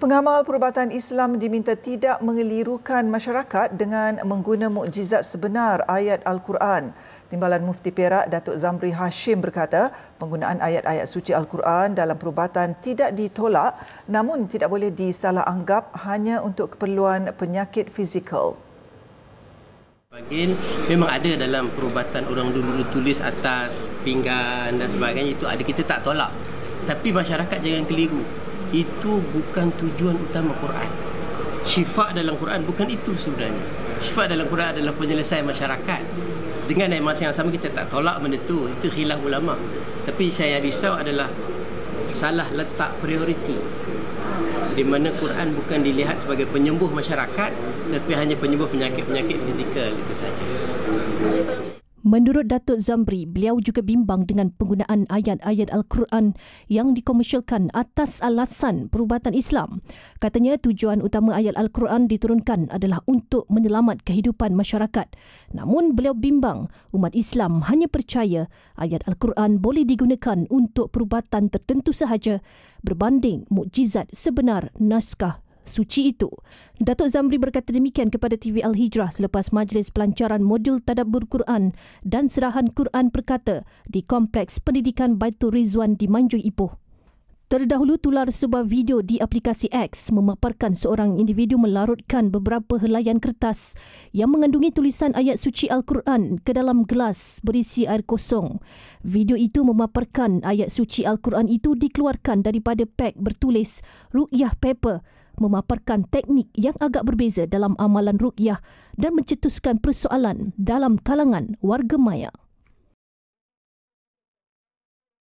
Pengamal Perubatan Islam diminta tidak mengelirukan masyarakat dengan mengguna mukjizat sebenar ayat Al-Quran. Timbalan Mufti Perak, Datuk Zamri Hashim berkata, penggunaan ayat-ayat suci Al-Quran dalam perubatan tidak ditolak namun tidak boleh disalahanggap hanya untuk keperluan penyakit fizikal. Bagin memang ada dalam perubatan orang dulu tulis atas pinggan dan sebagainya itu ada kita tak tolak. Tapi masyarakat jangan keliru itu bukan tujuan utama Quran. Syifa dalam Quran bukan itu sebenarnya. Syifa dalam Quran adalah penyelesaian masyarakat. Dengan ayat masa yang sama kita tak tolak benda tu. Itu khilaf ulama. Tapi saya risau adalah salah letak prioriti. Di mana Quran bukan dilihat sebagai penyembuh masyarakat tetapi hanya penyembuh penyakit-penyakit fizikal itu saja. Hmm. Menurut Datuk Zamri, beliau juga bimbang dengan penggunaan ayat-ayat Al-Quran yang dikomersialkan atas alasan perubatan Islam. Katanya tujuan utama ayat Al-Quran diturunkan adalah untuk menyelamat kehidupan masyarakat. Namun beliau bimbang umat Islam hanya percaya ayat Al-Quran boleh digunakan untuk perubatan tertentu sahaja berbanding mukjizat sebenar naskah suci itu. Datuk Zamri berkata demikian kepada TV Al-Hijrah selepas majlis pelancaran modul tadabbur Quran dan serahan Quran perkata di Kompleks Pendidikan Baitul Rizwan di Manjung Ipoh. Terdahulu tular sebuah video di aplikasi X memaparkan seorang individu melarutkan beberapa helaian kertas yang mengandungi tulisan ayat suci Al-Quran ke dalam gelas berisi air kosong. Video itu memaparkan ayat suci Al-Quran itu dikeluarkan daripada pek bertulis Rukyah Paper memaparkan teknik yang agak berbeza dalam amalan rukyah dan mencetuskan persoalan dalam kalangan warga maya.